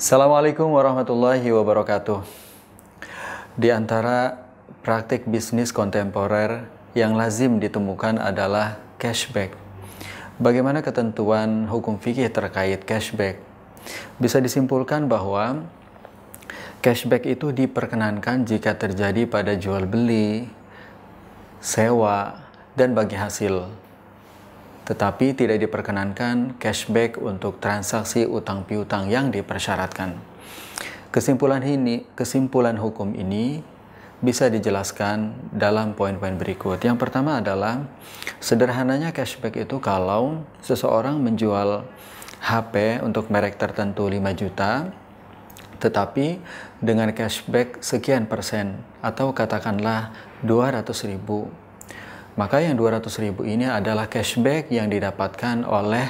Assalamualaikum warahmatullahi wabarakatuh. Di antara praktik bisnis kontemporer yang lazim ditemukan adalah cashback. Bagaimana ketentuan hukum fikih terkait cashback? Bisa disimpulkan bahwa cashback itu diperkenankan jika terjadi pada jual beli, sewa, dan bagi hasil tetapi tidak diperkenankan cashback untuk transaksi utang piutang yang dipersyaratkan. Kesimpulan ini, kesimpulan hukum ini bisa dijelaskan dalam poin-poin berikut. Yang pertama adalah sederhananya cashback itu kalau seseorang menjual HP untuk merek tertentu 5 juta tetapi dengan cashback sekian persen atau katakanlah 200 ribu maka yang 200.000 ini adalah cashback yang didapatkan oleh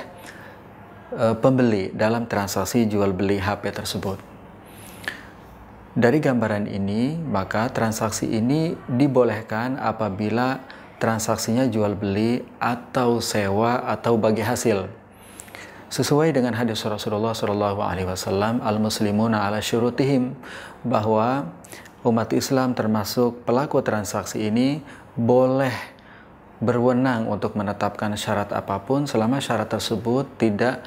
e, pembeli dalam transaksi jual beli HP tersebut. Dari gambaran ini, maka transaksi ini dibolehkan apabila transaksinya jual beli atau sewa atau bagi hasil. Sesuai dengan hadis Rasulullah SAW, al muslimuna ala syurutihim bahwa umat Islam termasuk pelaku transaksi ini boleh berwenang untuk menetapkan syarat apapun selama syarat tersebut tidak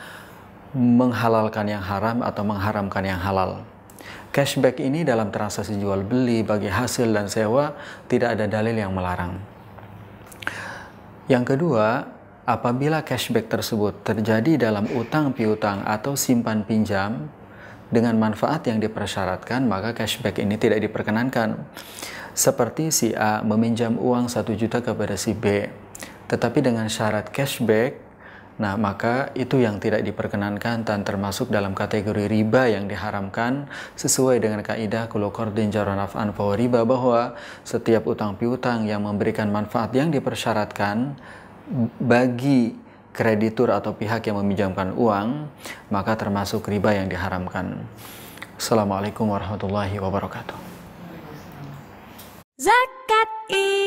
menghalalkan yang haram atau mengharamkan yang halal. Cashback ini dalam transaksi jual beli bagi hasil dan sewa tidak ada dalil yang melarang. Yang kedua, apabila cashback tersebut terjadi dalam utang piutang atau simpan pinjam dengan manfaat yang dipersyaratkan, maka cashback ini tidak diperkenankan. Seperti si A meminjam uang 1 juta kepada si B, tetapi dengan syarat cashback, nah maka itu yang tidak diperkenankan dan termasuk dalam kategori riba yang diharamkan sesuai dengan kaidah kulokordin jaronaf anfo riba bahwa setiap utang piutang yang memberikan manfaat yang dipersyaratkan bagi kreditur atau pihak yang meminjamkan uang, maka termasuk riba yang diharamkan. Assalamualaikum warahmatullahi wabarakatuh. Zakat ini.